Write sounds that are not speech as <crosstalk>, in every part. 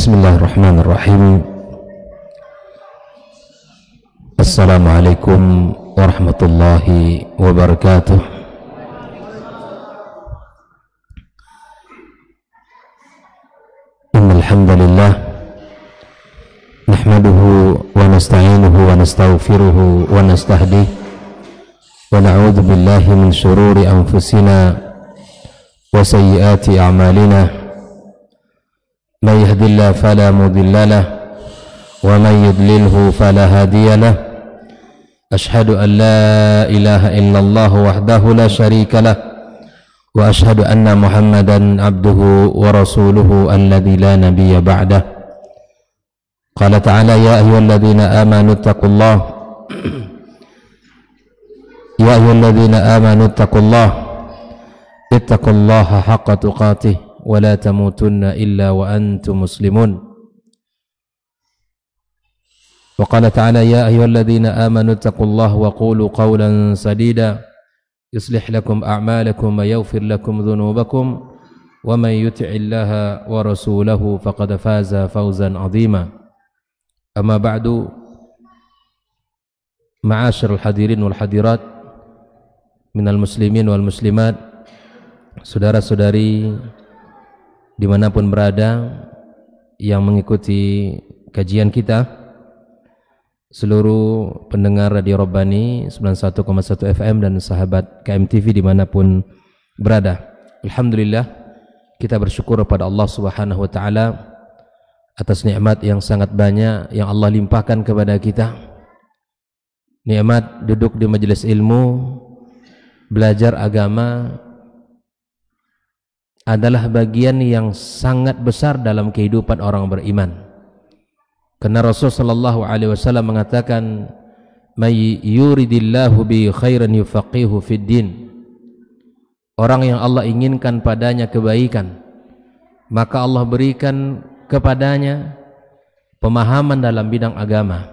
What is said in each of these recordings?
بسم الله الرحمن الرحيم السلام عليكم ورحمة الله وبركاته إن الحمد لله نحمده ونستعينه ونستغفره ونستهديه ونعوذ بالله من شرور أنفسنا وسيئات أعمالنا من يهد الله فلا مضل له ومن يضلله فلا هادي له أشهد أن لا إله إلا الله وحده لا شريك له وأشهد أن محمدا عبده ورسوله الذي لا نبي بعده قال تعالى يا أيها الذين آمنوا اتقوا الله يا أيها الذين آمنوا اتقوا الله اتقوا الله حق تقاته ولا تموتن إلا وأنتم مسلمون وقال تعالى يا أيها الذين آمنوا اتقوا الله وقولوا قولا سديدا يصلح لكم أعمالكم ويغفر لكم ذنوبكم ومن يطع الله ورسوله فقد فاز فوزا عظيما أما بعد معاشر الحاضرين والحاضرات من المسلمين والمسلمات saudara-saudari dimanapun berada yang mengikuti kajian kita seluruh pendengar Radio Robbani 91,1 FM dan sahabat KMTV dimanapun berada Alhamdulillah kita bersyukur kepada Allah Subhanahu Wa Taala atas nikmat yang sangat banyak yang Allah limpahkan kepada kita nikmat duduk di majelis ilmu belajar agama adalah bagian yang sangat besar dalam kehidupan orang beriman. Karena Rasulullah sallallahu alaihi wasallam mengatakan, "May yuridillahu bi khairan yufaqihu fid din." Orang yang Allah inginkan padanya kebaikan, maka Allah berikan kepadanya pemahaman dalam bidang agama.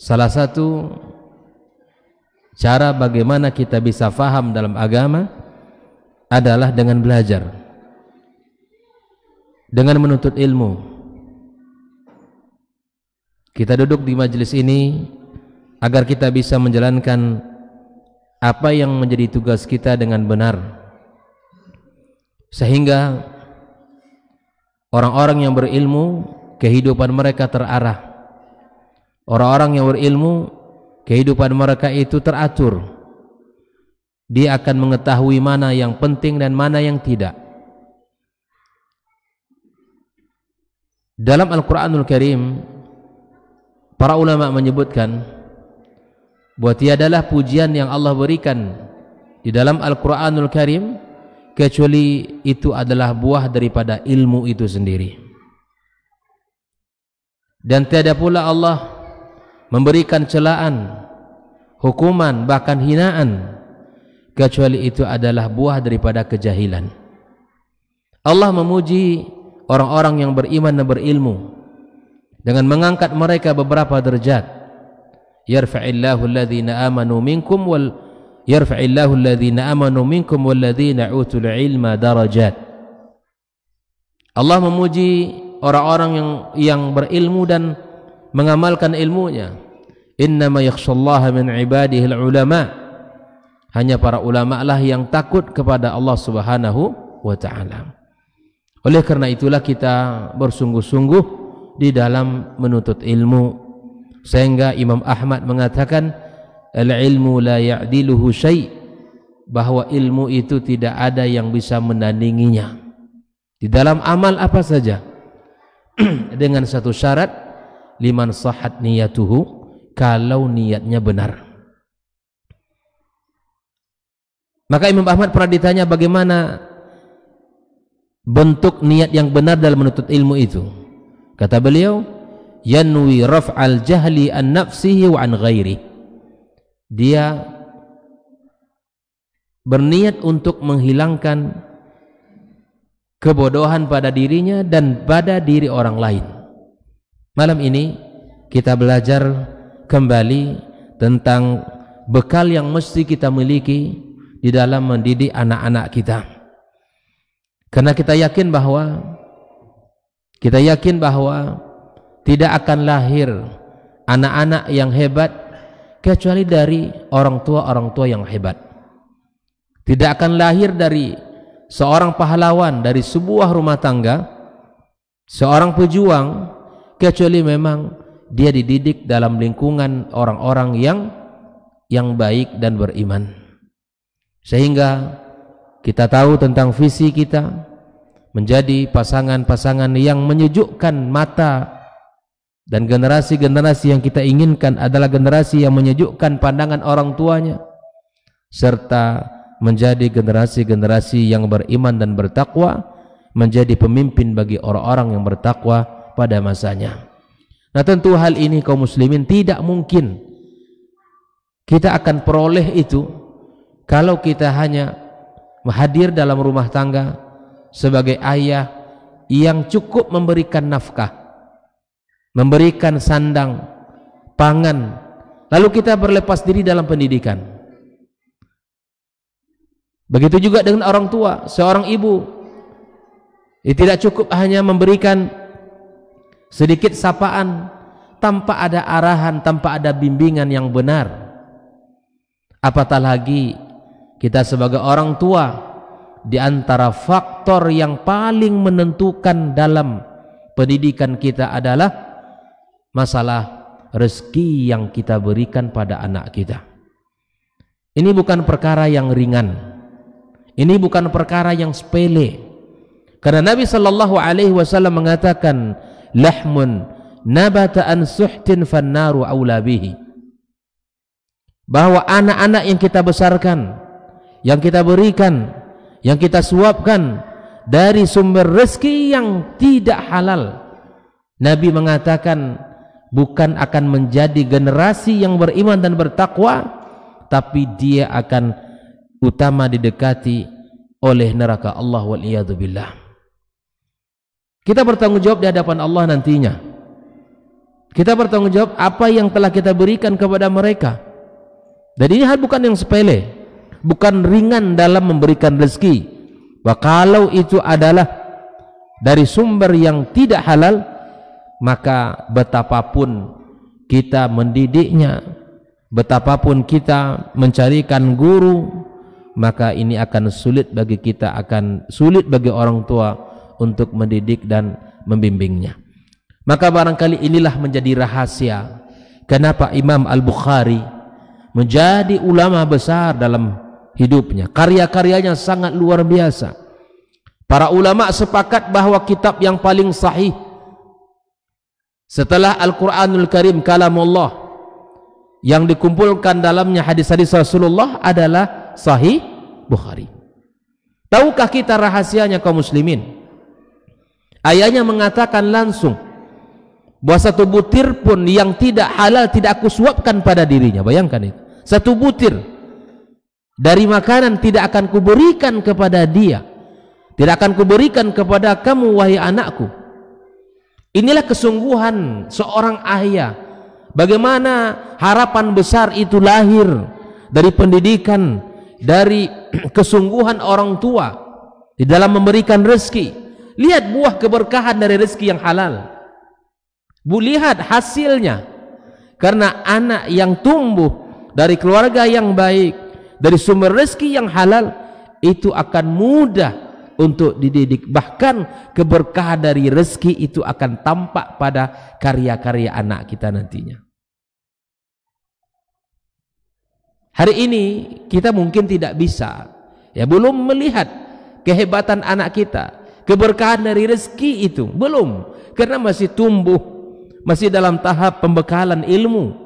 Salah satu cara bagaimana kita bisa faham dalam agama adalah dengan belajar dengan menuntut ilmu kita duduk di majelis ini agar kita bisa menjalankan apa yang menjadi tugas kita dengan benar sehingga orang-orang yang berilmu kehidupan mereka terarah orang-orang yang berilmu kehidupan mereka itu teratur dia akan mengetahui mana yang penting dan mana yang tidak. Dalam Al-Quranul Karim, para ulama menyebutkan bahwa tiadalah pujian yang Allah berikan di dalam Al-Quranul Karim kecuali itu adalah buah daripada ilmu itu sendiri. Dan tiada pula Allah memberikan celaan, hukuman, bahkan hinaan kecuali itu adalah buah daripada kejahilan. Allah memuji orang-orang yang beriman dan berilmu dengan mengangkat mereka beberapa derajat. Yarfa'illahu alladhina amanu minkum wal yarfa'illahu alladhina amanu minkum walladhina utul ilma darajat. Allah memuji orang-orang yang yang berilmu dan mengamalkan ilmunya. Innama yakhshallaha min ibadihi al-ulama' hanya para ulama lah yang takut kepada Allah Subhanahu wa taala. Oleh karena itulah kita bersungguh-sungguh di dalam menuntut ilmu sehingga Imam Ahmad mengatakan al ilmu la ya'diluhu syai bahwa ilmu itu tidak ada yang bisa menandinginya di dalam amal apa saja <clears throat> dengan satu syarat liman sahat niyatuhu kalau niatnya benar Maka Imam Ahmad pernah ditanya bagaimana bentuk niat yang benar dalam menuntut ilmu itu. Kata beliau, yanwi raf'al jahli an nafsihi wa an ghairi. Dia berniat untuk menghilangkan kebodohan pada dirinya dan pada diri orang lain. Malam ini kita belajar kembali tentang bekal yang mesti kita miliki di dalam mendidik anak-anak kita. Karena kita yakin bahwa kita yakin bahwa tidak akan lahir anak-anak yang hebat kecuali dari orang tua-orang tua yang hebat. Tidak akan lahir dari seorang pahlawan dari sebuah rumah tangga, seorang pejuang kecuali memang dia dididik dalam lingkungan orang-orang yang yang baik dan beriman. Sehingga kita tahu tentang visi kita menjadi pasangan-pasangan yang menyejukkan mata dan generasi-generasi yang kita inginkan adalah generasi yang menyejukkan pandangan orang tuanya serta menjadi generasi-generasi yang beriman dan bertakwa menjadi pemimpin bagi orang-orang yang bertakwa pada masanya. Nah tentu hal ini kaum muslimin tidak mungkin kita akan peroleh itu kalau kita hanya hadir dalam rumah tangga sebagai ayah yang cukup memberikan nafkah, memberikan sandang, pangan, lalu kita berlepas diri dalam pendidikan. Begitu juga dengan orang tua, seorang ibu. Ya, tidak cukup hanya memberikan sedikit sapaan tanpa ada arahan, tanpa ada bimbingan yang benar. Apatah lagi kita sebagai orang tua di antara faktor yang paling menentukan dalam pendidikan kita adalah masalah rezeki yang kita berikan pada anak kita. Ini bukan perkara yang ringan. Ini bukan perkara yang sepele. Karena Nabi sallallahu alaihi wasallam mengatakan, "Lahmun nabata an suhtin fannaru aula bihi." Bahwa anak-anak yang kita besarkan, yang kita berikan, yang kita suapkan dari sumber rezeki yang tidak halal. Nabi mengatakan bukan akan menjadi generasi yang beriman dan bertakwa, tapi dia akan utama didekati oleh neraka Allah wal Kita bertanggung jawab di hadapan Allah nantinya. Kita bertanggung jawab apa yang telah kita berikan kepada mereka. Dan ini hal bukan yang sepele bukan ringan dalam memberikan rezeki wa kalau itu adalah dari sumber yang tidak halal maka betapapun kita mendidiknya betapapun kita mencarikan guru maka ini akan sulit bagi kita akan sulit bagi orang tua untuk mendidik dan membimbingnya maka barangkali inilah menjadi rahasia kenapa Imam Al-Bukhari menjadi ulama besar dalam hidupnya. Karya-karyanya sangat luar biasa. Para ulama sepakat bahawa kitab yang paling sahih setelah Al-Quranul Karim kalamullah yang dikumpulkan dalamnya hadis-hadis Rasulullah adalah sahih Bukhari. Tahukah kita rahasianya kaum muslimin? Ayahnya mengatakan langsung bahwa satu butir pun yang tidak halal tidak aku suapkan pada dirinya. Bayangkan itu. Satu butir dari makanan tidak akan kuberikan kepada dia tidak akan kuberikan kepada kamu wahai anakku inilah kesungguhan seorang ayah bagaimana harapan besar itu lahir dari pendidikan dari <clears throat> kesungguhan orang tua di dalam memberikan rezeki lihat buah keberkahan dari rezeki yang halal bu lihat hasilnya karena anak yang tumbuh dari keluarga yang baik dari sumber rezeki yang halal itu akan mudah untuk dididik bahkan keberkahan dari rezeki itu akan tampak pada karya-karya anak kita nantinya hari ini kita mungkin tidak bisa ya belum melihat kehebatan anak kita keberkahan dari rezeki itu belum karena masih tumbuh masih dalam tahap pembekalan ilmu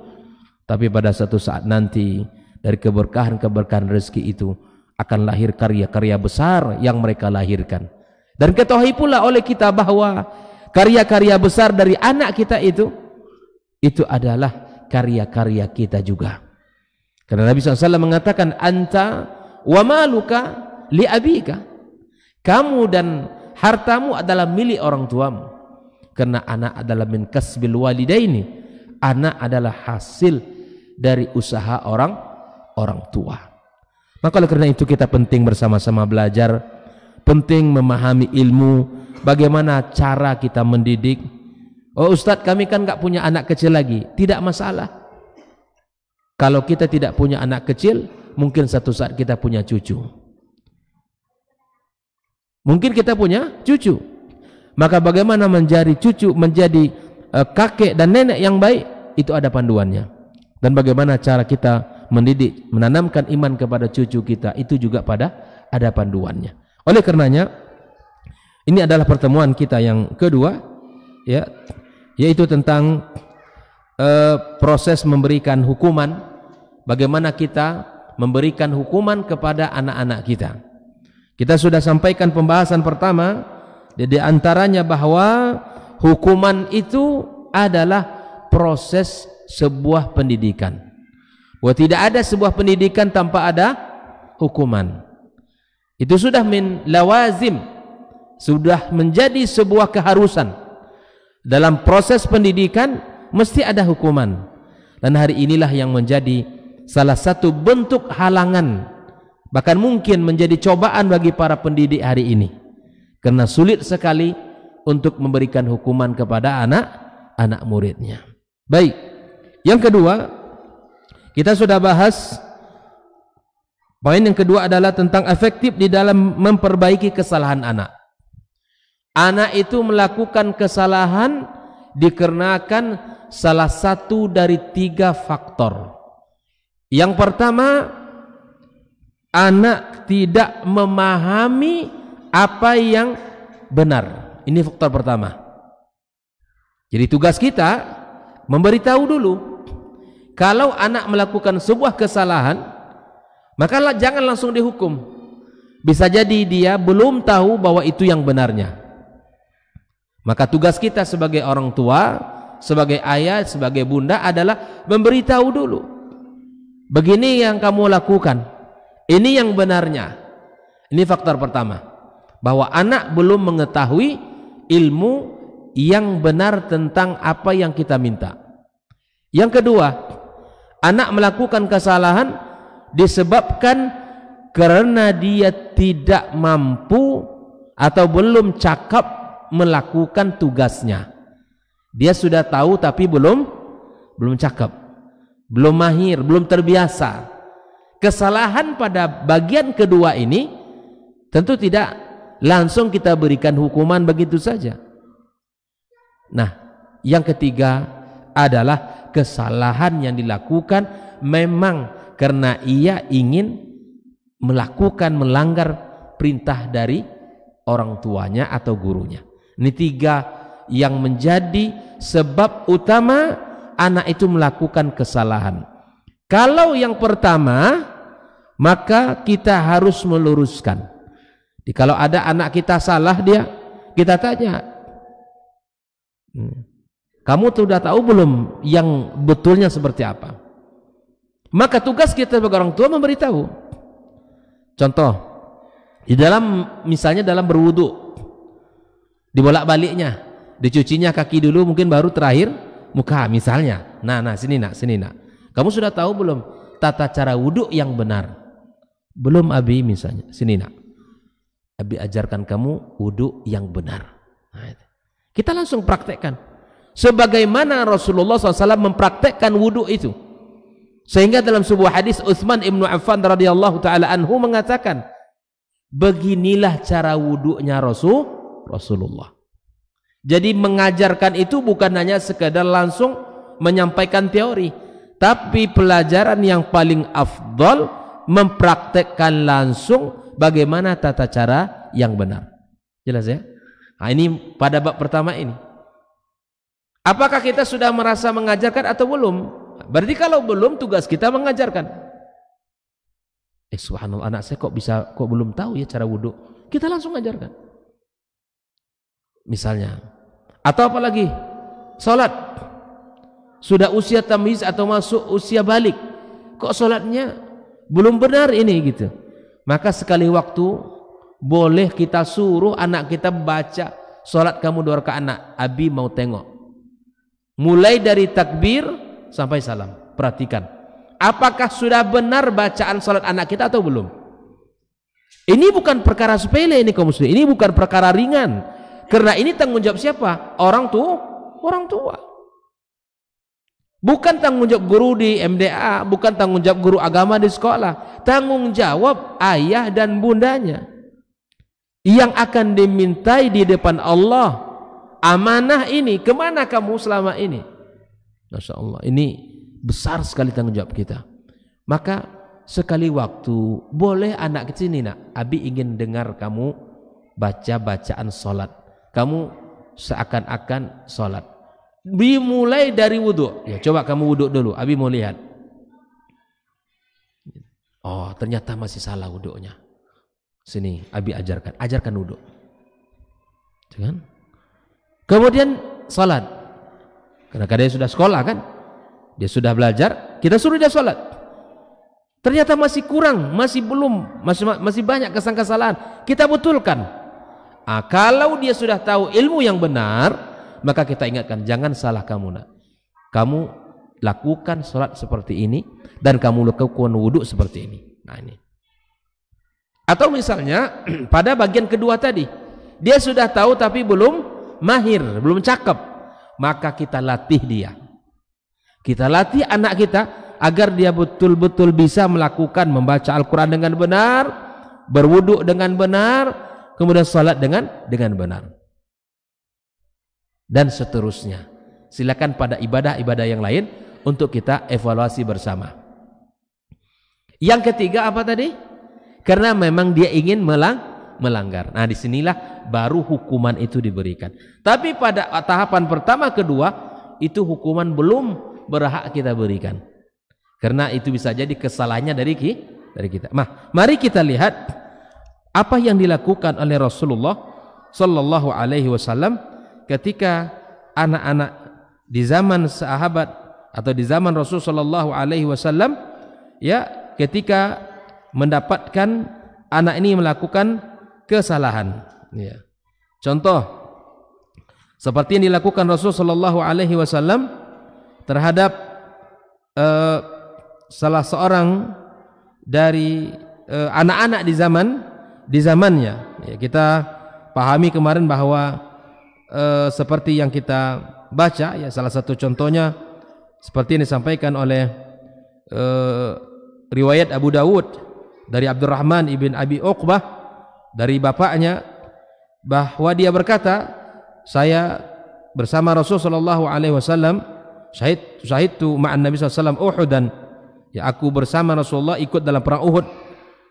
tapi pada satu saat nanti dari keberkahan-keberkahan rezeki itu akan lahir karya-karya besar yang mereka lahirkan dan ketahui pula oleh kita bahwa karya-karya besar dari anak kita itu itu adalah karya-karya kita juga karena Nabi SAW mengatakan anta wa maluka li abika kamu dan hartamu adalah milik orang tuamu karena anak adalah min kasbil walidaini anak adalah hasil dari usaha orang orang tua. Maka oleh karena itu kita penting bersama-sama belajar, penting memahami ilmu, bagaimana cara kita mendidik. Oh Ustadz kami kan nggak punya anak kecil lagi, tidak masalah. Kalau kita tidak punya anak kecil, mungkin satu saat kita punya cucu. Mungkin kita punya cucu. Maka bagaimana menjadi cucu, menjadi eh, kakek dan nenek yang baik, itu ada panduannya. Dan bagaimana cara kita mendidik, menanamkan iman kepada cucu kita itu juga pada ada panduannya. Oleh karenanya ini adalah pertemuan kita yang kedua ya yaitu tentang uh, proses memberikan hukuman bagaimana kita memberikan hukuman kepada anak-anak kita. Kita sudah sampaikan pembahasan pertama di antaranya bahwa hukuman itu adalah proses sebuah pendidikan. Wa tidak ada sebuah pendidikan tanpa ada hukuman. Itu sudah min lawazim. Sudah menjadi sebuah keharusan. Dalam proses pendidikan mesti ada hukuman. Dan hari inilah yang menjadi salah satu bentuk halangan bahkan mungkin menjadi cobaan bagi para pendidik hari ini. kerana sulit sekali untuk memberikan hukuman kepada anak anak muridnya. Baik. Yang kedua, Kita sudah bahas poin yang kedua adalah tentang efektif di dalam memperbaiki kesalahan anak. Anak itu melakukan kesalahan dikarenakan salah satu dari tiga faktor. Yang pertama, anak tidak memahami apa yang benar. Ini faktor pertama. Jadi tugas kita memberitahu dulu kalau anak melakukan sebuah kesalahan maka jangan langsung dihukum bisa jadi dia belum tahu bahwa itu yang benarnya maka tugas kita sebagai orang tua sebagai ayah, sebagai bunda adalah memberitahu dulu begini yang kamu lakukan ini yang benarnya ini faktor pertama bahwa anak belum mengetahui ilmu yang benar tentang apa yang kita minta yang kedua anak melakukan kesalahan disebabkan karena dia tidak mampu atau belum cakap melakukan tugasnya dia sudah tahu tapi belum belum cakap belum mahir belum terbiasa kesalahan pada bagian kedua ini tentu tidak langsung kita berikan hukuman begitu saja nah yang ketiga adalah kesalahan yang dilakukan memang karena ia ingin melakukan melanggar perintah dari orang tuanya atau gurunya. Ini tiga yang menjadi sebab utama anak itu melakukan kesalahan. Kalau yang pertama, maka kita harus meluruskan. Jadi kalau ada anak kita salah dia, kita tanya. Hmm kamu sudah tahu belum yang betulnya seperti apa? Maka tugas kita sebagai orang tua memberitahu. Contoh, di dalam misalnya dalam berwudu, dibolak-baliknya, dicucinya kaki dulu mungkin baru terakhir muka misalnya. Nah, nah sini nak, sini nak. Kamu sudah tahu belum tata cara wudhu yang benar? Belum Abi misalnya, sini nak. Abi ajarkan kamu wudhu yang benar. Nah, kita langsung praktekkan sebagaimana Rasulullah SAW mempraktekkan wudhu itu sehingga dalam sebuah hadis Utsman ibnu Affan radhiyallahu taala anhu mengatakan beginilah cara wudhunya Rasul Rasulullah jadi mengajarkan itu bukan hanya sekedar langsung menyampaikan teori tapi pelajaran yang paling afdol mempraktekkan langsung bagaimana tata cara yang benar jelas ya nah, ini pada bab pertama ini Apakah kita sudah merasa mengajarkan atau belum? Berarti kalau belum tugas kita mengajarkan. Eh subhanallah anak saya kok bisa kok belum tahu ya cara wudhu. Kita langsung ajarkan. Misalnya. Atau apalagi salat. Sudah usia tamiz atau masuk usia balik. Kok salatnya belum benar ini gitu. Maka sekali waktu boleh kita suruh anak kita baca salat kamu dua rakaat anak. Abi mau tengok mulai dari takbir sampai salam perhatikan apakah sudah benar bacaan salat anak kita atau belum ini bukan perkara sepele ini kaum ini bukan perkara ringan karena ini tanggung jawab siapa orang tua orang tua bukan tanggung jawab guru di MDA bukan tanggung jawab guru agama di sekolah tanggung jawab ayah dan bundanya yang akan dimintai di depan Allah Amanah ini kemana kamu selama ini? Masya Allah ini besar sekali tanggung jawab kita. Maka sekali waktu boleh anak kecil ini nak. Abi ingin dengar kamu baca bacaan solat. Kamu seakan-akan solat. Dimulai dari wudhu. Ya, coba kamu wudhu dulu. Abi mau lihat. Oh ternyata masih salah wudhunya. Sini Abi ajarkan. Ajarkan wudhu. Jangan. Kemudian salat. Karena kadang sudah sekolah kan? Dia sudah belajar, kita suruh dia salat. Ternyata masih kurang, masih belum, masih masih banyak kesalahan. Kita betulkan. Ah, kalau dia sudah tahu ilmu yang benar, maka kita ingatkan jangan salah kamu nak. Kamu lakukan salat seperti ini dan kamu lakukan wudhu seperti ini. Nah ini. Atau misalnya <clears throat> pada bagian kedua tadi, dia sudah tahu tapi belum mahir, belum cakep, maka kita latih dia. Kita latih anak kita agar dia betul-betul bisa melakukan membaca Al-Qur'an dengan benar, berwuduk dengan benar, kemudian salat dengan dengan benar. Dan seterusnya. Silakan pada ibadah-ibadah yang lain untuk kita evaluasi bersama. Yang ketiga apa tadi? Karena memang dia ingin melang melanggar. Nah, disinilah baru hukuman itu diberikan. Tapi pada tahapan pertama kedua itu hukuman belum berhak kita berikan. Karena itu bisa jadi kesalahannya dari dari kita. Nah, mari kita lihat apa yang dilakukan oleh Rasulullah Shallallahu Alaihi Wasallam ketika anak-anak di zaman sahabat atau di zaman Rasul Shallallahu Alaihi Wasallam ya ketika mendapatkan anak ini melakukan kesalahan. Ya. Contoh seperti yang dilakukan Rasul Shallallahu Alaihi Wasallam terhadap uh, salah seorang dari eh, anak-anak uh, di zaman di zamannya. Ya, kita pahami kemarin bahwa uh, seperti yang kita baca, ya salah satu contohnya seperti yang disampaikan oleh uh, riwayat Abu Dawud dari Abdurrahman ibn Abi Uqbah dari bapaknya bahwa dia berkata, saya bersama Rasul sallallahu alaihi wasallam syahid syahidtu ma'an Nabi sallallahu alaihi wasallam dan Ya aku bersama Rasulullah ikut dalam perang Uhud.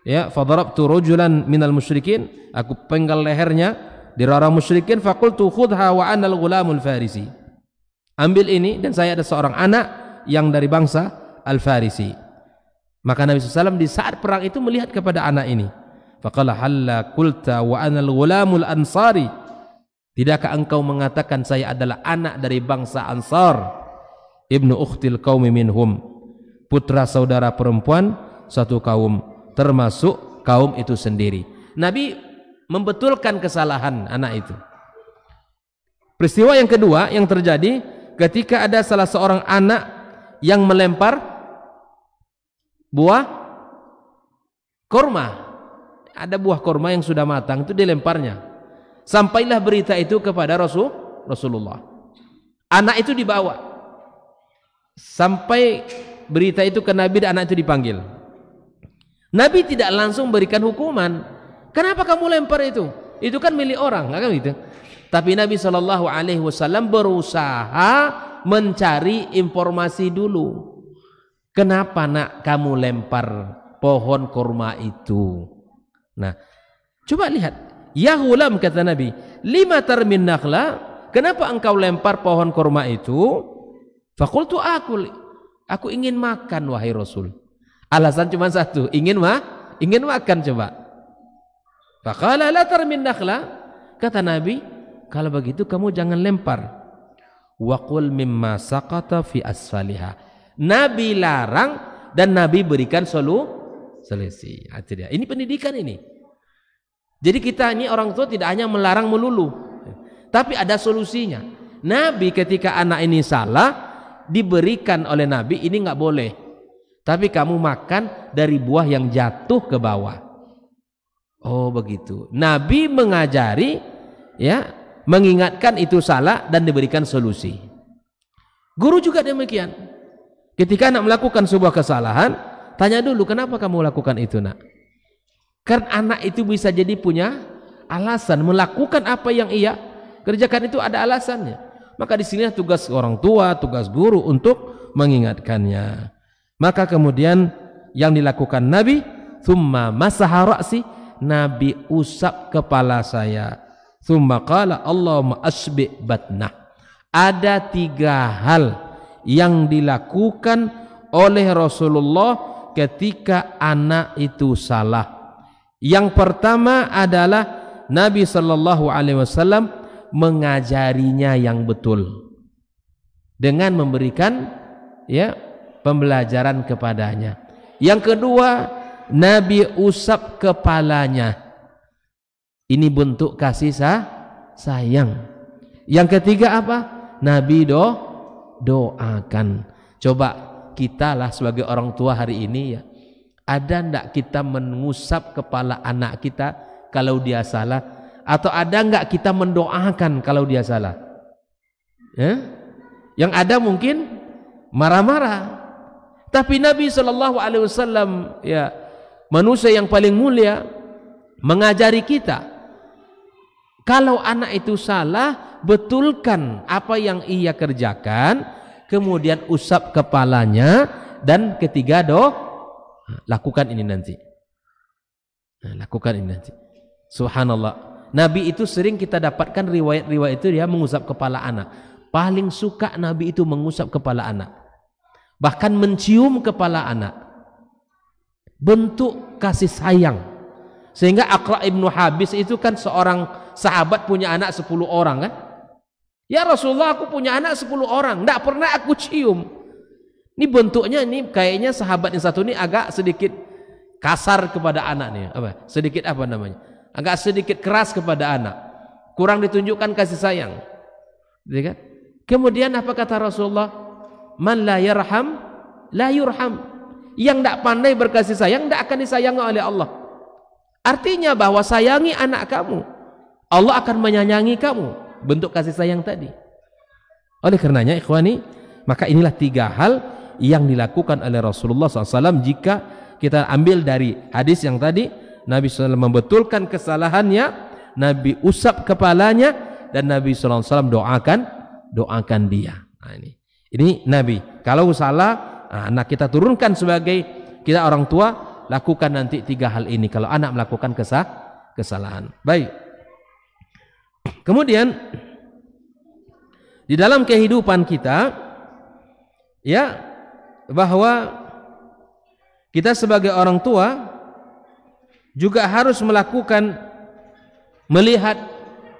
Ya, fadarabtu rajulan minal musyrikin, aku penggal lehernya di orang musyrikin fakultu khudha wa anal ghulamul farisi. Ambil ini dan saya ada seorang anak yang dari bangsa Al-Farisi. Maka Nabi SAW di saat perang itu melihat kepada anak ini. Faqala halla kulta wa anal gulamul ansari. Tidakkah engkau mengatakan saya adalah anak dari bangsa Ansar? Ibnu ukhtil qaumi minhum. Putra saudara perempuan satu kaum, termasuk kaum itu sendiri. Nabi membetulkan kesalahan anak itu. Peristiwa yang kedua yang terjadi ketika ada salah seorang anak yang melempar buah kurma ada buah kurma yang sudah matang itu dilemparnya sampailah berita itu kepada Rasul Rasulullah anak itu dibawa sampai berita itu ke Nabi dan anak itu dipanggil Nabi tidak langsung berikan hukuman kenapa kamu lempar itu itu kan milik orang kan gitu tapi Nabi Shallallahu Alaihi Wasallam berusaha mencari informasi dulu Kenapa nak kamu lempar pohon kurma itu? Nah, coba lihat. Ya hulam kata Nabi, lima termin nakhla, kenapa engkau lempar pohon kurma itu? Fakultu aku, aku ingin makan wahai Rasul. Alasan cuma satu, ingin mah, ingin makan coba. Fakala la termin nakhla, kata Nabi, kalau begitu kamu jangan lempar. Wakul mimma saqata fi asfaliha. Nabi larang dan Nabi berikan solusi. Selisih. Artinya Ini pendidikan ini. Jadi kita ini orang tua tidak hanya melarang melulu, tapi ada solusinya. Nabi ketika anak ini salah diberikan oleh Nabi ini nggak boleh. Tapi kamu makan dari buah yang jatuh ke bawah. Oh begitu. Nabi mengajari ya mengingatkan itu salah dan diberikan solusi. Guru juga demikian. Ketika anak melakukan sebuah kesalahan, Tanya dulu kenapa kamu lakukan itu nak? Karena anak itu bisa jadi punya alasan melakukan apa yang ia kerjakan itu ada alasannya. Maka di sini tugas orang tua, tugas guru untuk mengingatkannya. Maka kemudian yang dilakukan Nabi, thumma masaha Nabi usap kepala saya. Thumma qala Allahumma asbi batnah. Ada tiga hal yang dilakukan oleh Rasulullah ketika anak itu salah. Yang pertama adalah Nabi Shallallahu Alaihi Wasallam mengajarinya yang betul dengan memberikan ya pembelajaran kepadanya. Yang kedua, Nabi usap kepalanya. Ini bentuk kasih sah, sayang. Yang ketiga apa? Nabi do doakan. Coba kita lah sebagai orang tua hari ini ya ada ndak kita mengusap kepala anak kita kalau dia salah atau ada nggak kita mendoakan kalau dia salah ya? yang ada mungkin marah-marah tapi Nabi Shallallahu Alaihi Wasallam ya manusia yang paling mulia mengajari kita kalau anak itu salah betulkan apa yang ia kerjakan kemudian usap kepalanya dan ketiga do lakukan ini nanti nah, lakukan ini nanti subhanallah Nabi itu sering kita dapatkan riwayat-riwayat itu dia mengusap kepala anak paling suka Nabi itu mengusap kepala anak bahkan mencium kepala anak bentuk kasih sayang sehingga Akra ibnu Habis itu kan seorang sahabat punya anak 10 orang kan Ya Rasulullah aku punya anak 10 orang, tidak pernah aku cium. Ini bentuknya ini kayaknya sahabat yang satu ini agak sedikit kasar kepada anaknya, apa? Sedikit apa namanya? Agak sedikit keras kepada anak. Kurang ditunjukkan kasih sayang. Gitu kan? Kemudian apa kata Rasulullah? Man la yarham la yurham. Yang tidak pandai berkasih sayang tidak akan disayang oleh Allah. Artinya bahwa sayangi anak kamu, Allah akan menyayangi kamu bentuk kasih sayang tadi oleh karenanya ikhwani maka inilah tiga hal yang dilakukan oleh Rasulullah SAW jika kita ambil dari hadis yang tadi Nabi SAW membetulkan kesalahannya Nabi usap kepalanya dan Nabi SAW doakan doakan dia nah, ini ini Nabi kalau salah nah, anak kita turunkan sebagai kita orang tua lakukan nanti tiga hal ini kalau anak melakukan kesah kesalahan baik Kemudian di dalam kehidupan kita ya bahwa kita sebagai orang tua juga harus melakukan melihat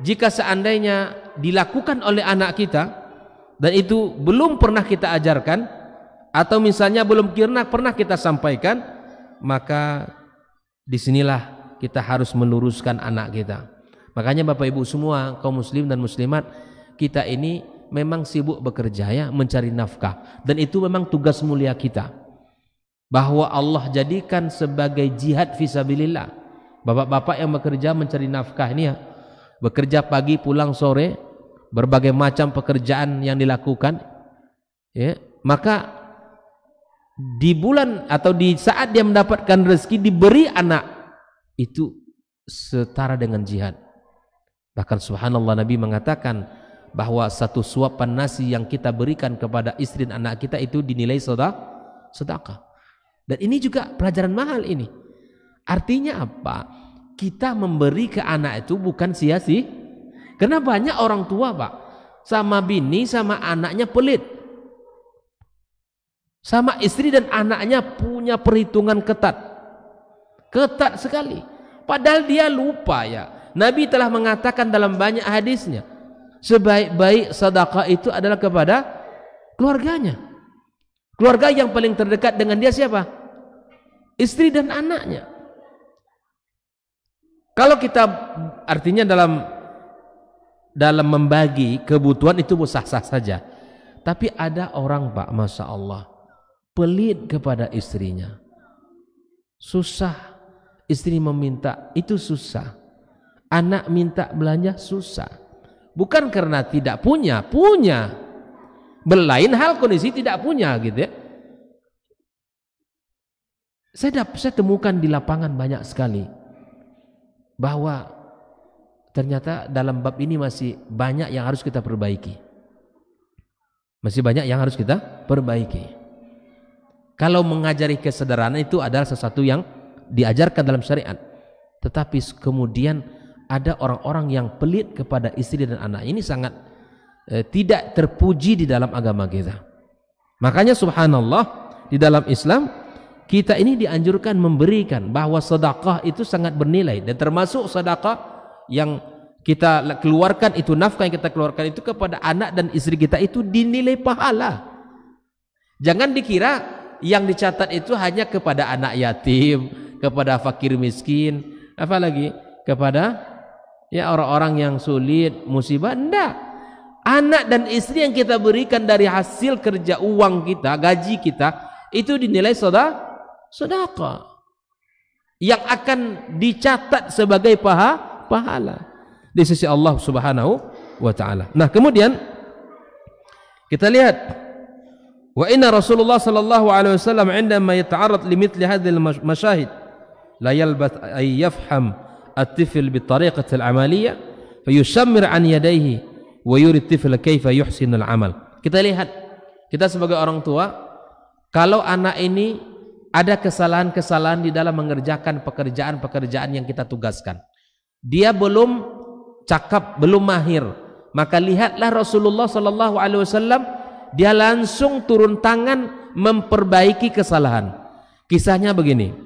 jika seandainya dilakukan oleh anak kita dan itu belum pernah kita ajarkan atau misalnya belum pernah pernah kita sampaikan maka disinilah kita harus meluruskan anak kita. Makanya Bapak Ibu semua kaum muslim dan muslimat kita ini memang sibuk bekerja ya mencari nafkah dan itu memang tugas mulia kita. Bahwa Allah jadikan sebagai jihad visabilillah. Bapak-bapak yang bekerja mencari nafkah ini ya bekerja pagi pulang sore berbagai macam pekerjaan yang dilakukan ya maka di bulan atau di saat dia mendapatkan rezeki diberi anak itu setara dengan jihad Bahkan subhanallah Nabi mengatakan bahwa satu suapan nasi yang kita berikan kepada istri dan anak kita itu dinilai sedekah. Dan ini juga pelajaran mahal ini. Artinya apa? Kita memberi ke anak itu bukan sia-sia. Karena banyak orang tua, Pak, sama bini sama anaknya pelit. Sama istri dan anaknya punya perhitungan ketat. Ketat sekali. Padahal dia lupa ya Nabi telah mengatakan dalam banyak hadisnya, sebaik-baik sedekah itu adalah kepada keluarganya. Keluarga yang paling terdekat dengan dia siapa? Istri dan anaknya. Kalau kita artinya dalam dalam membagi kebutuhan itu sah-sah saja. Tapi ada orang Pak Masya Allah pelit kepada istrinya. Susah istri meminta itu susah. Anak minta belanja susah. Bukan karena tidak punya, punya. berlain hal kondisi tidak punya gitu ya. Saya, dap, saya temukan di lapangan banyak sekali bahwa ternyata dalam bab ini masih banyak yang harus kita perbaiki. Masih banyak yang harus kita perbaiki. Kalau mengajari kesederhanaan itu adalah sesuatu yang diajarkan dalam syariat. Tetapi kemudian ada orang-orang yang pelit kepada istri dan anak ini sangat eh, tidak terpuji di dalam agama kita makanya subhanallah di dalam Islam kita ini dianjurkan memberikan bahwa sedekah itu sangat bernilai dan termasuk sedekah yang kita keluarkan itu nafkah yang kita keluarkan itu kepada anak dan istri kita itu dinilai pahala jangan dikira yang dicatat itu hanya kepada anak yatim kepada fakir miskin apalagi kepada ya orang-orang yang sulit musibah enggak anak dan istri yang kita berikan dari hasil kerja uang kita gaji kita itu dinilai sedekah sedekah yang akan dicatat sebagai paha pahala di sisi Allah Subhanahu wa taala. Nah, kemudian kita lihat wa inna Rasulullah sallallahu alaihi wasallam عندما يتعرض لمثل هذه المشاهد لا يلبث ان yafham. الطفل بالطريقة العملية فيشمر عن يديه ويري الطفل كيف يحسن العمل kita lihat kita sebagai orang tua kalau anak ini ada kesalahan-kesalahan di dalam mengerjakan pekerjaan-pekerjaan yang kita tugaskan dia belum cakap belum mahir maka lihatlah Rasulullah Shallallahu Alaihi Wasallam dia langsung turun tangan memperbaiki kesalahan kisahnya begini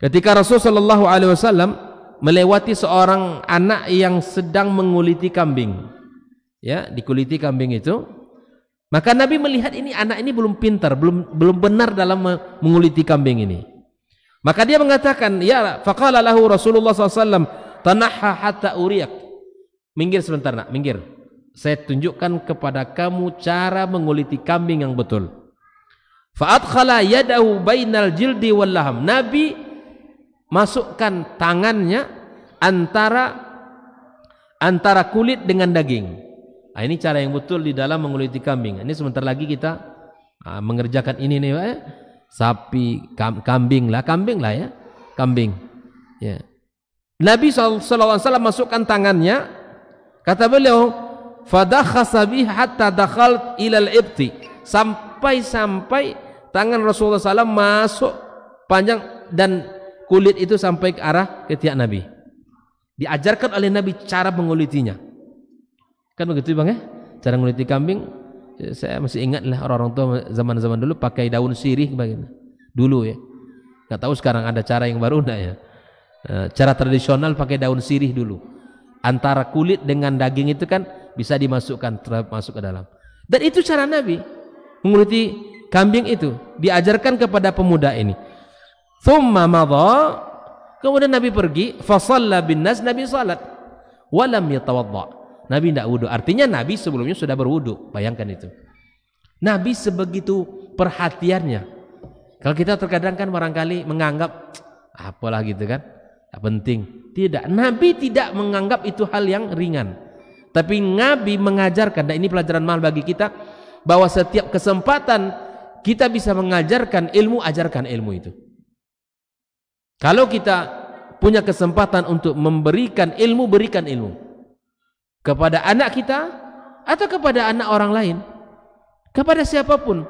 Ketika Rasulullah Shallallahu Alaihi Wasallam melewati seorang anak yang sedang menguliti kambing. Ya, dikuliti kambing itu. Maka Nabi melihat ini anak ini belum pintar, belum belum benar dalam menguliti kambing ini. Maka dia mengatakan, ya faqala lahu Rasulullah SAW, tanahha hatta uriak Minggir sebentar nak, minggir. Saya tunjukkan kepada kamu cara menguliti kambing yang betul. Fa'adkhala yadahu bainal jildi wal laham. Nabi masukkan tangannya antara antara kulit dengan daging. Nah, ini cara yang betul di dalam menguliti kambing. Ini sebentar lagi kita uh, mengerjakan ini nih, ya sapi, kam kambing lah, kambing lah ya, kambing. Ya. Nabi SAW masukkan tangannya, kata beliau, fadakhasabi hatta dakhal ilal ibti. Sampai-sampai tangan Rasulullah SAW masuk panjang dan kulit itu sampai ke arah ketiak Nabi. Diajarkan oleh Nabi cara mengulitinya. Kan begitu bang ya? Cara menguliti kambing, ya, saya masih ingat lah orang-orang tua zaman-zaman dulu pakai daun sirih bagaimana. Dulu ya. Gak tahu sekarang ada cara yang baru enggak ya. Eh, cara tradisional pakai daun sirih dulu. Antara kulit dengan daging itu kan bisa dimasukkan masuk ke dalam. Dan itu cara Nabi menguliti kambing itu diajarkan kepada pemuda ini. Thumma madha. Kemudian Nabi pergi, fasalla bin nas Nabi salat. Walam yatawadda. Nabi tidak wudhu. Artinya Nabi sebelumnya sudah berwudhu. Bayangkan itu. Nabi sebegitu perhatiannya. Kalau kita terkadang kan barangkali menganggap apalah gitu kan. Tidak penting. Tidak. Nabi tidak menganggap itu hal yang ringan. Tapi Nabi mengajarkan. Dan ini pelajaran mahal bagi kita. Bahwa setiap kesempatan kita bisa mengajarkan ilmu, ajarkan ilmu itu. Kalau kita punya kesempatan untuk memberikan ilmu, berikan ilmu kepada anak kita atau kepada anak orang lain, kepada siapapun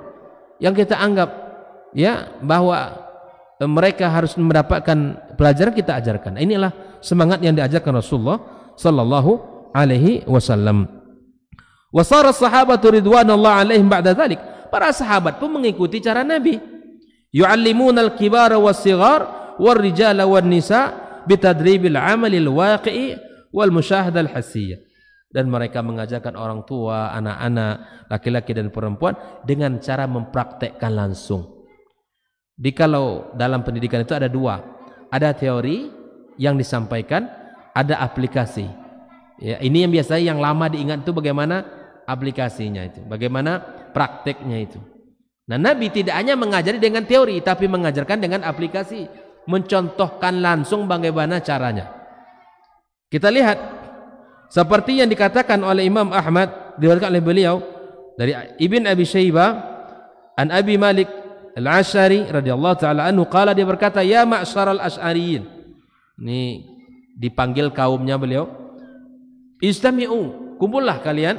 yang kita anggap ya bahwa e, mereka harus mendapatkan pelajaran kita ajarkan. Inilah semangat yang diajarkan Rasulullah sallallahu alaihi wasallam. Wasara sahabatu ridwanullah alaihim ba'da dzalik. Para sahabat pun mengikuti cara Nabi. Yu'allimunal kibara was-sighar war wan nisa bitadribil amalil waqi'i wal hasiyah dan mereka mengajarkan orang tua, anak-anak, laki-laki dan perempuan dengan cara mempraktekkan langsung. Di kalau dalam pendidikan itu ada dua, ada teori yang disampaikan, ada aplikasi. Ya, ini yang biasanya yang lama diingat itu bagaimana aplikasinya itu, bagaimana prakteknya itu. Nah, Nabi tidak hanya mengajari dengan teori, tapi mengajarkan dengan aplikasi mencontohkan langsung bagaimana caranya. Kita lihat seperti yang dikatakan oleh Imam Ahmad diriwayatkan oleh beliau dari Ibn Abi Syaibah an Abi Malik Al-Asy'ari radhiyallahu taala anhu qala dia berkata ya ma'syaral asy'ariyin. Ini dipanggil kaumnya beliau. Istami'u, kumpullah kalian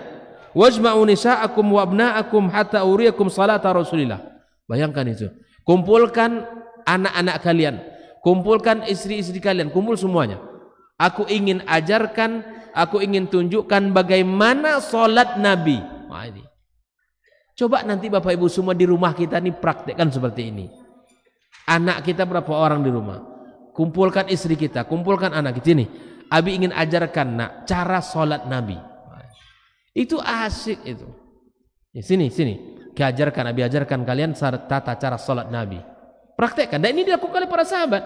wajma'u nisa'akum wa abna'akum hatta uriyakum salata Rasulillah. Bayangkan itu. Kumpulkan anak-anak kalian kumpulkan istri-istri kalian, kumpul semuanya. Aku ingin ajarkan, aku ingin tunjukkan bagaimana solat Nabi. Wah ini. Coba nanti Bapak Ibu semua di rumah kita ini praktekkan seperti ini. Anak kita berapa orang di rumah? Kumpulkan istri kita, kumpulkan anak kita ini. Abi ingin ajarkan nak cara solat Nabi. Itu asik itu. Ya, sini sini. Kajarkan, Abi ajarkan kalian tata cara solat Nabi. Praktekkan. Dan ini dilakukan oleh para sahabat.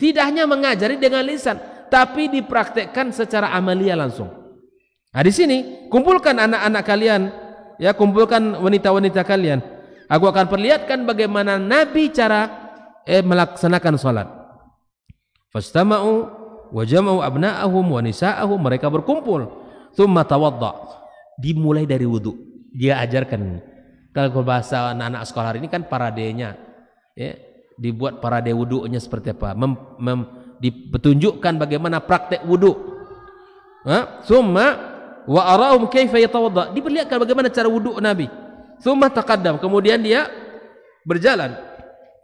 Tidak hanya mengajari dengan lisan, tapi dipraktekkan secara amalia langsung. Nah, di sini kumpulkan anak-anak kalian, ya kumpulkan wanita-wanita kalian. Aku akan perlihatkan bagaimana Nabi cara eh, melaksanakan salat. Fastama'u wa jama'u abna'ahum wa nisa'ahum mereka berkumpul. thumma tawadda. Dimulai dari wudhu. Dia ajarkan kalau bahasa anak-anak sekolah hari ini kan paradenya ya, dibuat para wudhunya seperti apa mem, mem, dipertunjukkan bagaimana praktek wudhu ha? summa wa arahum kaifa yatawadda diperlihatkan bagaimana cara wudhu Nabi summa taqaddam kemudian dia berjalan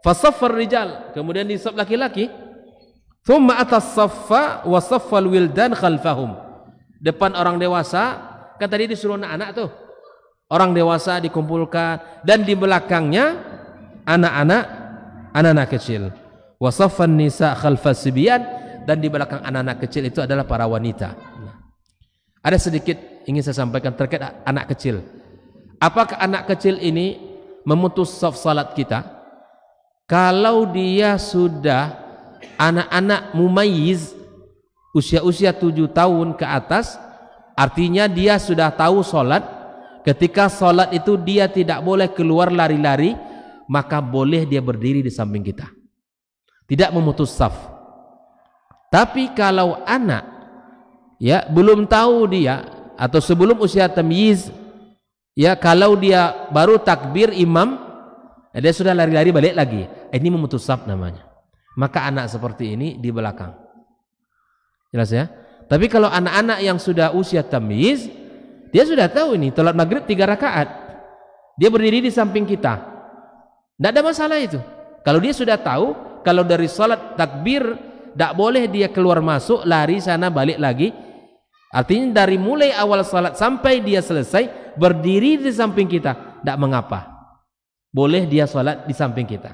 fasaffar rijal kemudian disaf laki-laki summa atas saffa wa saffal wildan khalfahum depan orang dewasa kan tadi disuruh anak-anak tuh orang dewasa dikumpulkan dan di belakangnya anak-anak anak-anak kecil. Wasafan nisa khalfas sibyan dan di belakang anak-anak kecil itu adalah para wanita. Ada sedikit ingin saya sampaikan terkait anak kecil. Apakah anak kecil ini memutus saf salat kita? Kalau dia sudah anak-anak mumayyiz usia-usia tujuh tahun ke atas, artinya dia sudah tahu salat. Ketika salat itu dia tidak boleh keluar lari-lari, maka boleh dia berdiri di samping kita. Tidak memutus saf. Tapi kalau anak ya belum tahu dia atau sebelum usia tamyiz ya kalau dia baru takbir imam ya dia sudah lari-lari balik lagi. Ini memutus saf namanya. Maka anak seperti ini di belakang. Jelas ya? Tapi kalau anak-anak yang sudah usia tamyiz dia sudah tahu ini, telat maghrib tiga rakaat. Dia berdiri di samping kita. Tidak ada masalah itu. Kalau dia sudah tahu, kalau dari sholat takbir tidak boleh dia keluar masuk, lari sana balik lagi. Artinya dari mulai awal sholat sampai dia selesai berdiri di samping kita, tidak mengapa. Boleh dia sholat di samping kita.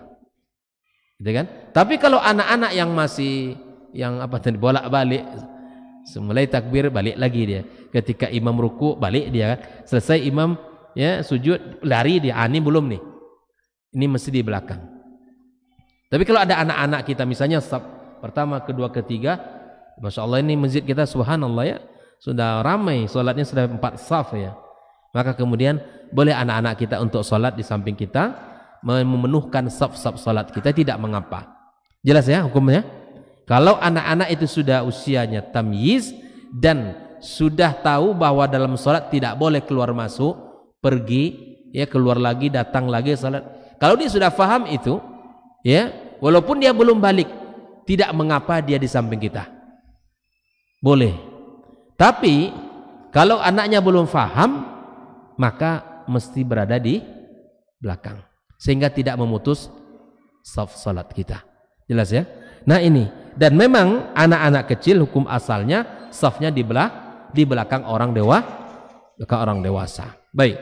Gitu kan? Tapi kalau anak-anak yang masih yang apa tadi bolak-balik semulai takbir balik lagi dia. Ketika imam ruku balik dia kan. Selesai imam ya sujud lari dia, ani ah, belum nih ini mesti di belakang. Tapi kalau ada anak-anak kita misalnya sub, pertama, kedua, ketiga, masya Allah ini masjid kita subhanallah ya sudah ramai, sholatnya sudah empat saf ya. Maka kemudian boleh anak-anak kita untuk sholat di samping kita memenuhkan saf-saf sholat kita tidak mengapa. Jelas ya hukumnya? Kalau anak-anak itu sudah usianya tamyiz dan sudah tahu bahwa dalam sholat tidak boleh keluar masuk, pergi, ya keluar lagi, datang lagi sholat. Kalau dia sudah faham itu, ya, walaupun dia belum balik, tidak mengapa dia di samping kita. Boleh. Tapi kalau anaknya belum faham, maka mesti berada di belakang sehingga tidak memutus saf salat kita. Jelas ya? Nah, ini dan memang anak-anak kecil hukum asalnya safnya di belah di belakang orang dewa, belakang orang dewasa. Baik.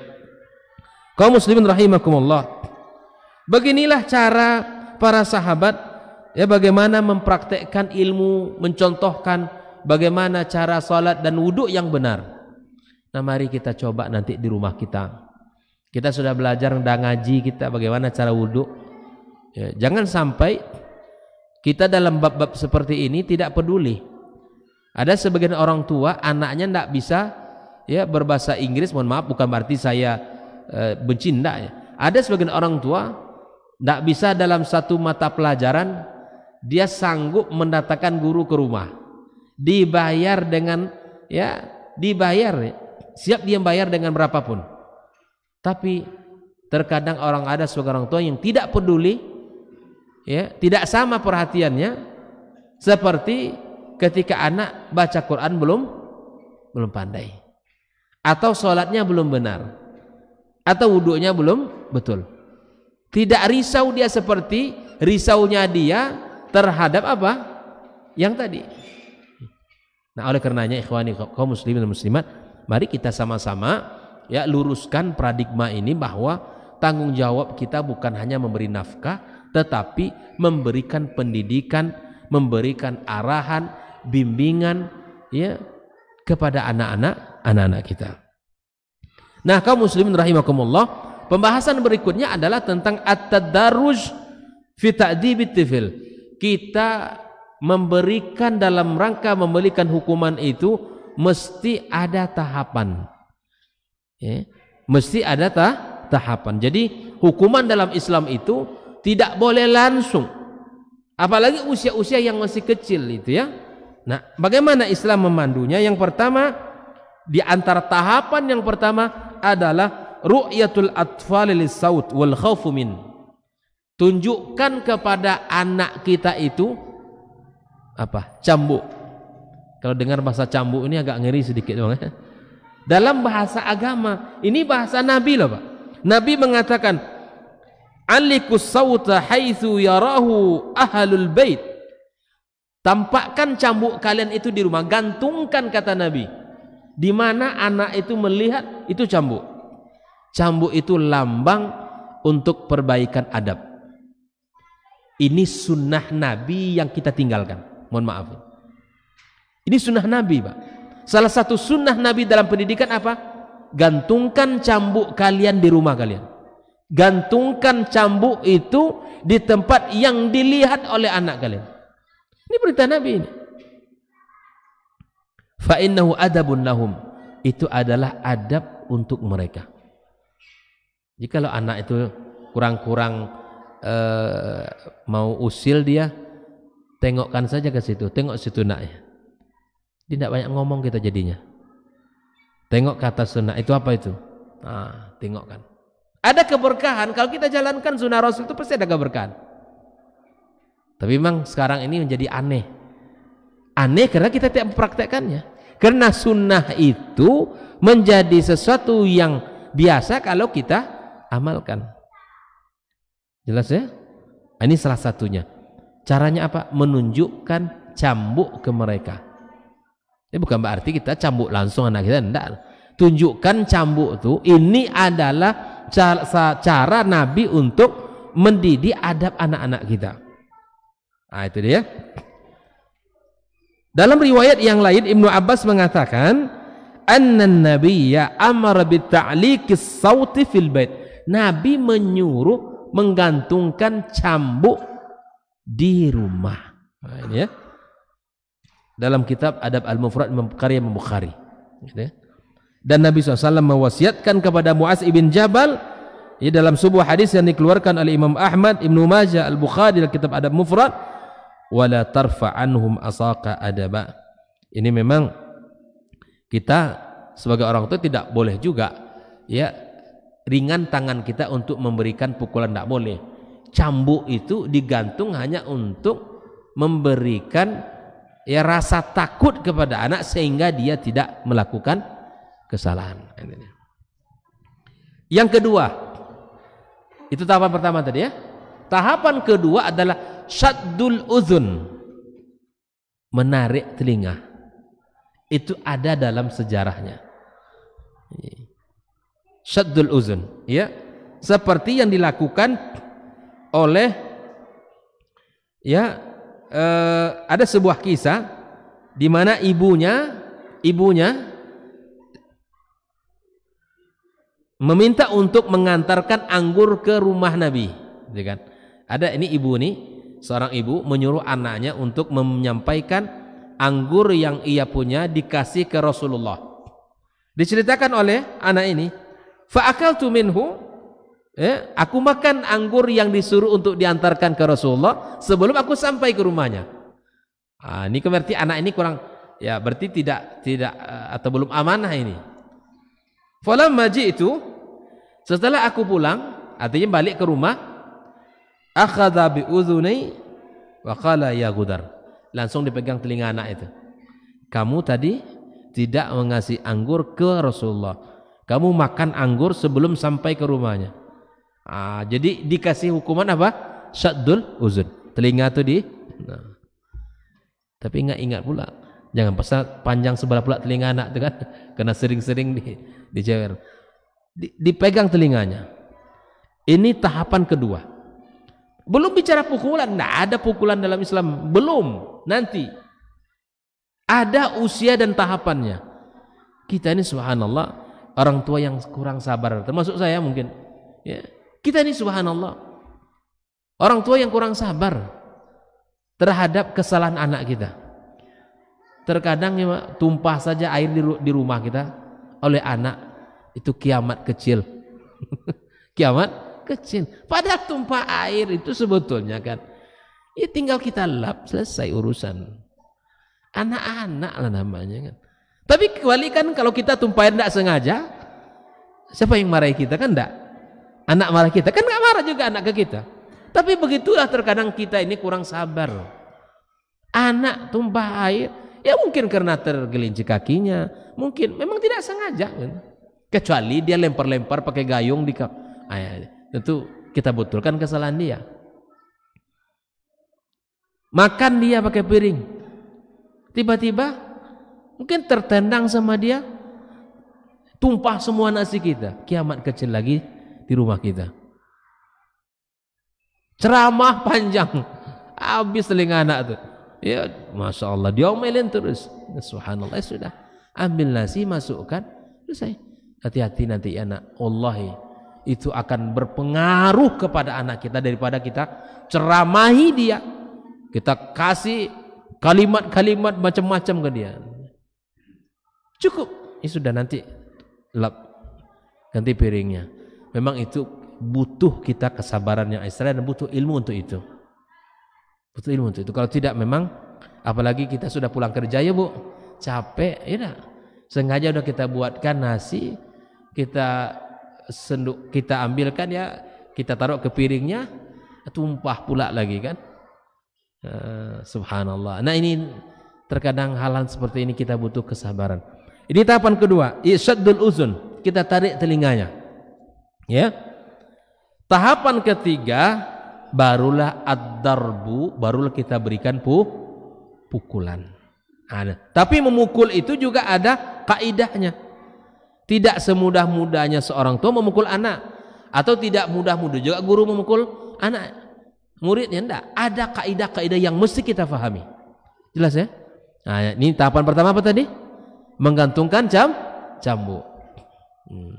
Kaum muslimin rahimakumullah. Beginilah cara para sahabat ya bagaimana mempraktekkan ilmu, mencontohkan bagaimana cara salat dan wudhu yang benar. Nah, mari kita coba nanti di rumah kita. Kita sudah belajar dan ngaji kita bagaimana cara wudhu. Ya, jangan sampai kita dalam bab-bab seperti ini tidak peduli. Ada sebagian orang tua anaknya tidak bisa ya berbahasa Inggris. Mohon maaf bukan berarti saya e, benci ya. Ada sebagian orang tua tidak bisa dalam satu mata pelajaran dia sanggup mendatangkan guru ke rumah. Dibayar dengan ya, dibayar. Siap dia bayar dengan berapapun. Tapi terkadang orang ada sebagai orang tua yang tidak peduli ya, tidak sama perhatiannya seperti ketika anak baca Quran belum belum pandai atau sholatnya belum benar atau wudhunya belum betul tidak risau dia seperti risaunya dia terhadap apa? Yang tadi. Nah, oleh karenanya ikhwani kaum muslimin dan muslimat, mari kita sama-sama ya luruskan paradigma ini bahwa tanggung jawab kita bukan hanya memberi nafkah, tetapi memberikan pendidikan, memberikan arahan, bimbingan ya kepada anak-anak anak-anak kita. Nah, kaum muslimin rahimakumullah, Pembahasan berikutnya adalah tentang at tadarus fi di Kita memberikan dalam rangka memberikan hukuman itu mesti ada tahapan. Ya, mesti ada tah tahapan. Jadi hukuman dalam Islam itu tidak boleh langsung. Apalagi usia-usia yang masih kecil itu ya. Nah, bagaimana Islam memandunya? Yang pertama di antara tahapan yang pertama adalah ru'yatul atfal lis saut wal khawfu min. Tunjukkan kepada anak kita itu apa? Cambuk. Kalau dengar bahasa cambuk ini agak ngeri sedikit dong ya. Dalam bahasa agama, ini bahasa Nabi loh, Pak. Nabi mengatakan, "Alikus sauta haitsu yarahu ahlul bait." Tampakkan cambuk kalian itu di rumah, gantungkan kata Nabi. Di mana anak itu melihat itu cambuk. Cambuk itu lambang untuk perbaikan adab. Ini sunnah Nabi yang kita tinggalkan. Mohon maaf. Ini sunnah Nabi, Pak. Salah satu sunnah Nabi dalam pendidikan apa? Gantungkan cambuk kalian di rumah kalian. Gantungkan cambuk itu di tempat yang dilihat oleh anak kalian. Ini perintah Nabi ini. Fa'innahu adabun lahum. Itu adalah adab untuk mereka. Jikalau anak itu kurang-kurang eh, mau usil dia, tengokkan saja ke situ, tengok situ naknya. Dia tidak banyak ngomong kita jadinya. Tengok kata sunnah itu apa itu? Nah, tengokkan. Ada keberkahan kalau kita jalankan sunnah Rasul itu pasti ada keberkahan. Tapi memang sekarang ini menjadi aneh. Aneh karena kita tidak mempraktekkannya. Karena sunnah itu menjadi sesuatu yang biasa kalau kita amalkan. Jelas ya? Nah, ini salah satunya. Caranya apa? Menunjukkan cambuk ke mereka. Ini bukan berarti kita cambuk langsung anak kita, tidak Tunjukkan cambuk itu, ini adalah cara, cara Nabi untuk mendidik adab anak-anak kita. Nah, itu dia. Dalam riwayat yang lain Ibnu Abbas mengatakan, "Anna an-nabiyya amara bit ta'liqis sauti fil bait." Nabi menyuruh menggantungkan cambuk di rumah. Nah, ini ya. Dalam kitab Adab Al-Mufrad karya Bukhari. Gitu ya. Dan Nabi SAW mewasiatkan kepada Muaz ibn Jabal ya, dalam sebuah hadis yang dikeluarkan oleh Imam Ahmad, Ibnu Majah, Al-Bukhari dalam kitab Adab Mufrad, wala tarfa anhum asaka adaba. Ini memang kita sebagai orang tua tidak boleh juga ya ringan tangan kita untuk memberikan pukulan tidak boleh cambuk itu digantung hanya untuk memberikan ya rasa takut kepada anak sehingga dia tidak melakukan kesalahan yang kedua itu tahapan pertama tadi ya tahapan kedua adalah syaddul uzun menarik telinga itu ada dalam sejarahnya syaddul uzun ya seperti yang dilakukan oleh ya eh, ada sebuah kisah di mana ibunya ibunya meminta untuk mengantarkan anggur ke rumah Nabi, ya kan? Ada ini ibu nih, seorang ibu menyuruh anaknya untuk menyampaikan anggur yang ia punya dikasih ke Rasulullah. Diceritakan oleh anak ini, Fa'akaltu minhu eh, aku makan anggur yang disuruh untuk diantarkan ke Rasulullah sebelum aku sampai ke rumahnya. Ah, ini berarti anak ini kurang ya berarti tidak tidak eh, atau belum amanah ini. maji itu setelah aku pulang, artinya balik ke rumah, akhada bi wakala wa qala ya gudar. Langsung dipegang telinga anak itu. Kamu tadi tidak mengasih anggur ke Rasulullah kamu makan anggur sebelum sampai ke rumahnya. Ah, jadi dikasih hukuman apa? syadul uzun. Telinga tuh di. Nah. Tapi ingat-ingat pula. Jangan pasal panjang sebelah pula telinga anak itu kan. <laughs> Kena sering-sering di dijewer. Di, dipegang telinganya. Ini tahapan kedua. Belum bicara pukulan, enggak ada pukulan dalam Islam. Belum, nanti. Ada usia dan tahapannya. Kita ini subhanallah orang tua yang kurang sabar, termasuk saya mungkin. Ya. Kita ini subhanallah, orang tua yang kurang sabar terhadap kesalahan anak kita. Terkadang ya, tumpah saja air di, di rumah kita oleh anak itu kiamat kecil. <laughs> kiamat kecil. Padahal tumpah air itu sebetulnya kan ya tinggal kita lap selesai urusan. Anak-anak lah namanya kan. Tapi kebalikan kalau kita tumpahin tidak sengaja, siapa yang marahi kita kan tidak? Anak marah kita kan nggak marah juga anak ke kita. Tapi begitulah terkadang kita ini kurang sabar. Anak tumpah air, ya mungkin karena tergelincir kakinya, mungkin memang tidak sengaja. Kan? Kecuali dia lempar-lempar pakai gayung di kap. Ah, ya, tentu kita butuhkan kesalahan dia. Makan dia pakai piring. Tiba-tiba Mungkin tertendang sama dia, tumpah semua nasi kita. Kiamat kecil lagi di rumah kita. Ceramah panjang, habis telinga anak tuh. Ya, masya Allah, diomelin terus. Ya, Subhanallah, ya sudah. Ambil nasi, masukkan, selesai. Hati-hati nanti ya anak. Allah itu akan berpengaruh kepada anak kita daripada kita ceramahi dia. Kita kasih kalimat-kalimat macam-macam ke dia. Cukup. Ya sudah nanti lap ganti piringnya. Memang itu butuh kita kesabaran yang ekstra dan butuh ilmu untuk itu. Butuh ilmu untuk itu. Kalau tidak memang apalagi kita sudah pulang kerja ya Bu, capek ya. Sengaja udah kita buatkan nasi, kita senduk kita ambilkan ya, kita taruh ke piringnya, tumpah pula lagi kan. Eh, subhanallah. Nah ini terkadang hal-hal seperti ini kita butuh kesabaran. Ini tahapan kedua, isadul uzun, kita tarik telinganya. Ya. Tahapan ketiga barulah ad-darbu, barulah kita berikan pu pukulan. Nah, ada. Tapi memukul itu juga ada kaidahnya. Tidak semudah-mudahnya seorang tua memukul anak atau tidak mudah-mudah juga guru memukul anak muridnya enggak. Ada kaidah-kaidah yang mesti kita fahami. Jelas ya? Nah, ini tahapan pertama apa tadi? menggantungkan jam jambu. Hmm.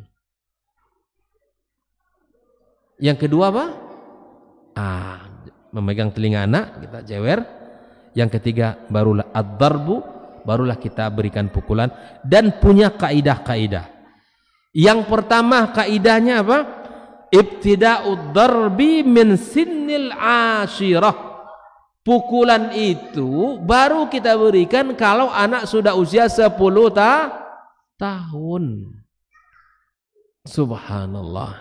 Yang kedua apa? Ah, memegang telinga anak kita jewer. Yang ketiga barulah ad-darbu, barulah kita berikan pukulan dan punya kaidah-kaidah. Yang pertama kaidahnya apa? Ibtida'ud darbi min sinnil asyirah pukulan itu baru kita berikan kalau anak sudah usia 10 ta tahun. Subhanallah.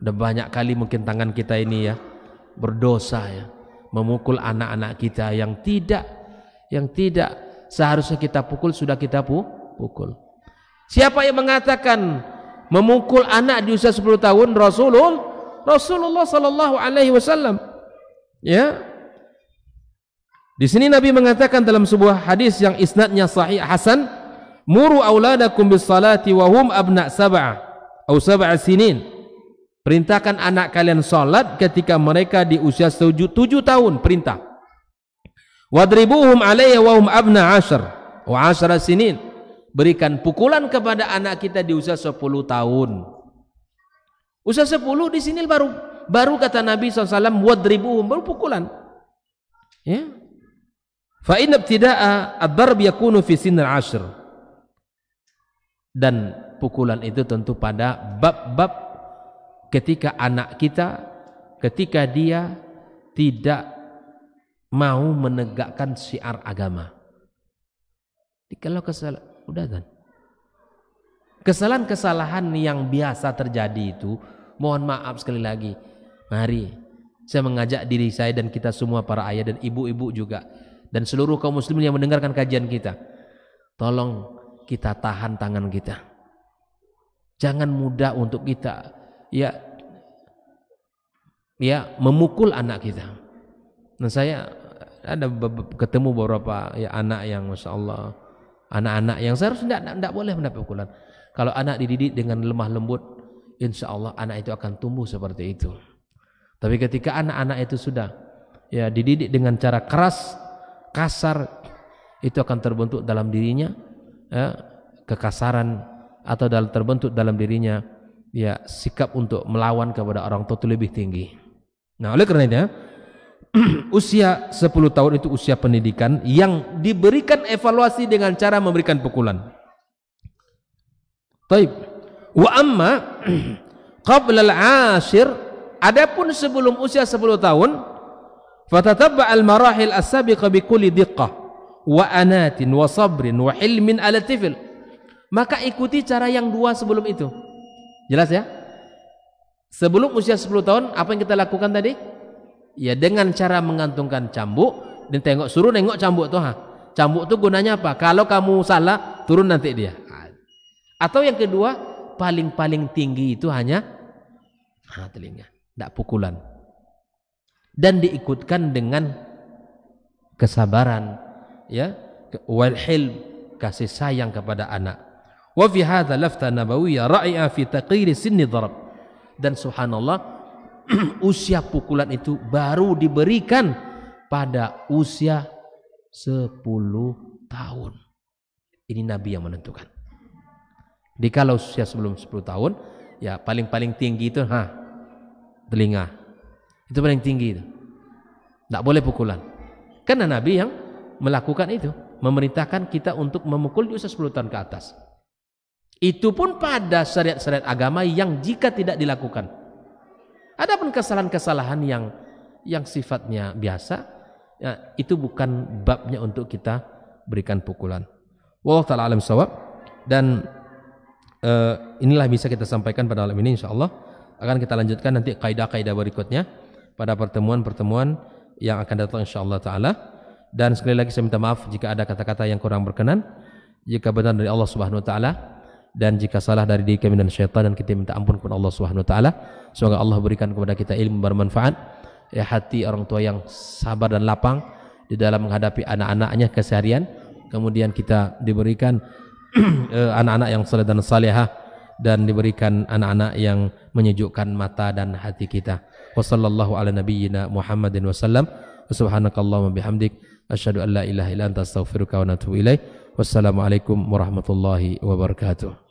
Udah banyak kali mungkin tangan kita ini ya berdosa ya memukul anak-anak kita yang tidak yang tidak seharusnya kita pukul sudah kita pu pukul. Siapa yang mengatakan memukul anak di usia 10 tahun Rasulullah Rasulullah sallallahu alaihi wasallam. Ya, Di sini Nabi mengatakan dalam sebuah hadis yang isnadnya sahih Hasan, muru auladakum bis salati wa hum abna sab'a au sab'a sinin. Perintahkan anak kalian salat ketika mereka di usia 7, tahun, perintah. Wadribuhum alayya wa hum abna 'ashr wa 'ashr sinin. Berikan pukulan kepada anak kita di usia 10 tahun. Usia 10 di sini baru baru kata Nabi SAW alaihi wasallam wadribuhum baru pukulan. Ya, Fa tidak ibtida'a ad-darb yakunu fi ashr. Dan pukulan itu tentu pada bab-bab ketika anak kita ketika dia tidak mau menegakkan syiar agama. Kalau kesalahan, udah kan? Kesalahan-kesalahan yang biasa terjadi itu, mohon maaf sekali lagi. Mari, saya mengajak diri saya dan kita semua para ayah dan ibu-ibu juga dan seluruh kaum muslimin yang mendengarkan kajian kita. Tolong kita tahan tangan kita. Jangan mudah untuk kita ya ya memukul anak kita. dan nah, saya ada ketemu beberapa ya anak yang masya Allah anak-anak yang saya seharusnya tidak tidak boleh mendapat pukulan. Kalau anak dididik dengan lemah lembut, insya Allah anak itu akan tumbuh seperti itu. Tapi ketika anak-anak itu sudah ya dididik dengan cara keras, kasar itu akan terbentuk dalam dirinya ya, kekasaran atau dalam terbentuk dalam dirinya ya sikap untuk melawan kepada orang tua itu lebih tinggi. Nah, oleh karena itu ya, <clears throat> usia 10 tahun itu usia pendidikan yang diberikan evaluasi dengan cara memberikan pukulan. Taib. Wa amma <clears throat> qabla al-ashir adapun sebelum usia 10 tahun فتتبع al marahil بكل دقة وأنات وصبر وحلم على anatin wa sabrin wa maka ikuti cara yang dua sebelum itu jelas ya sebelum usia 10 tahun apa yang kita lakukan tadi ya dengan cara mengantungkan cambuk dan tengok suruh nengok cambuk tuh ha cambuk tuh gunanya apa kalau kamu salah turun nanti dia atau yang kedua paling-paling tinggi itu hanya ha, telinga tidak pukulan dan diikutkan dengan kesabaran ya wal hilm kasih sayang kepada anak wa fi hadza lafta nabawiyya ra'i'a fi taqrir sinni darab dan subhanallah <clears throat> usia pukulan itu baru diberikan pada usia 10 tahun ini nabi yang menentukan Jadi kalau usia sebelum 10 tahun, ya paling-paling tinggi itu ha telinga. Itu paling tinggi itu. Tidak boleh pukulan. Karena Nabi yang melakukan itu. Memerintahkan kita untuk memukul di usia 10 tahun ke atas. Itu pun pada syariat-syariat agama yang jika tidak dilakukan. Ada pun kesalahan-kesalahan yang yang sifatnya biasa, ya, itu bukan babnya untuk kita berikan pukulan. Wallahu taala alam sawab dan uh, inilah bisa kita sampaikan pada malam ini Insya Allah akan kita lanjutkan nanti kaidah-kaidah berikutnya pada pertemuan-pertemuan yang akan datang insyaallah taala. Dan sekali lagi saya minta maaf jika ada kata-kata yang kurang berkenan, jika benar dari Allah Subhanahu wa taala dan jika salah dari diri kami dan syaitan dan kita minta ampun kepada Allah Subhanahu wa taala. Semoga Allah berikan kepada kita ilmu bermanfaat, ya hati orang tua yang sabar dan lapang di dalam menghadapi anak-anaknya keseharian. Kemudian kita diberikan <clears throat> eh, anak-anak yang saleh dan salehah dan diberikan anak-anak yang menyejukkan mata dan hati kita. وصلى الله على نبينا محمد وسلم وسبحانك اللهم بحمدك أشهد أن لا إله إلا أنت أستغفرك ونتوب إليك والسلام عليكم ورحمة الله وبركاته